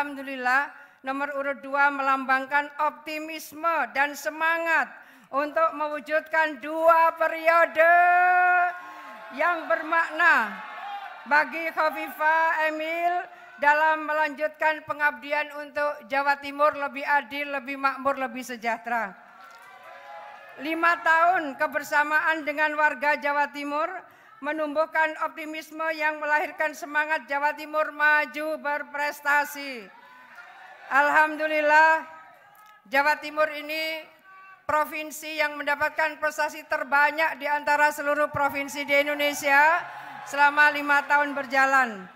Alhamdulillah nomor urut dua melambangkan optimisme dan semangat untuk mewujudkan dua periode yang bermakna bagi Khofifa Emil dalam melanjutkan pengabdian untuk Jawa Timur lebih adil, lebih makmur, lebih sejahtera. Lima tahun kebersamaan dengan warga Jawa Timur menumbuhkan optimisme yang melahirkan semangat Jawa Timur maju berprestasi. Alhamdulillah Jawa Timur ini provinsi yang mendapatkan prestasi terbanyak di antara seluruh provinsi di Indonesia selama lima tahun berjalan.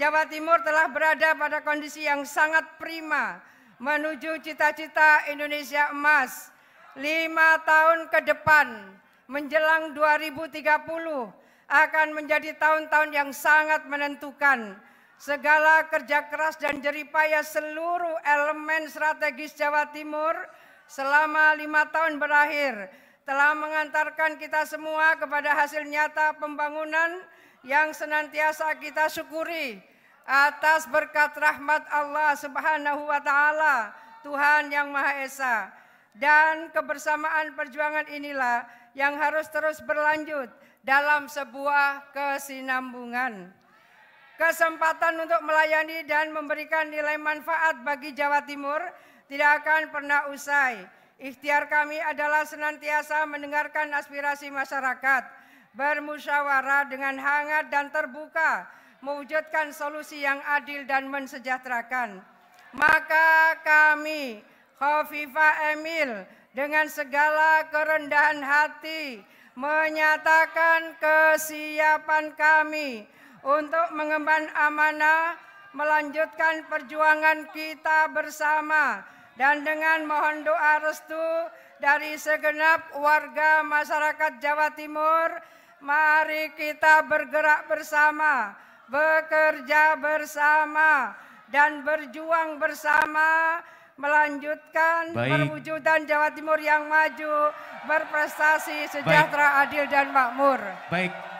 Jawa Timur telah berada pada kondisi yang sangat prima menuju cita-cita Indonesia emas. Lima tahun ke depan menjelang 2030 akan menjadi tahun-tahun yang sangat menentukan segala kerja keras dan jeripaya seluruh elemen strategis Jawa Timur selama lima tahun berakhir telah mengantarkan kita semua kepada hasil nyata pembangunan yang senantiasa kita syukuri atas berkat rahmat Allah Subhanahu wa taala, Tuhan yang Maha Esa. Dan kebersamaan perjuangan inilah yang harus terus berlanjut dalam sebuah kesinambungan kesempatan untuk melayani dan memberikan nilai manfaat bagi Jawa Timur tidak akan pernah usai. Ikhtiar kami adalah senantiasa mendengarkan aspirasi masyarakat, bermusyawarah dengan hangat dan terbuka, mewujudkan solusi yang adil dan mensejahterakan. Maka kami, Khofifa Emil, dengan segala kerendahan hati, menyatakan kesiapan kami untuk mengemban amanah melanjutkan perjuangan kita bersama dan dengan mohon doa restu dari segenap warga masyarakat Jawa Timur, mari kita bergerak bersama, bekerja bersama, dan berjuang bersama melanjutkan Baik. perwujudan Jawa Timur yang maju, berprestasi, sejahtera, Baik. adil, dan makmur. Baik,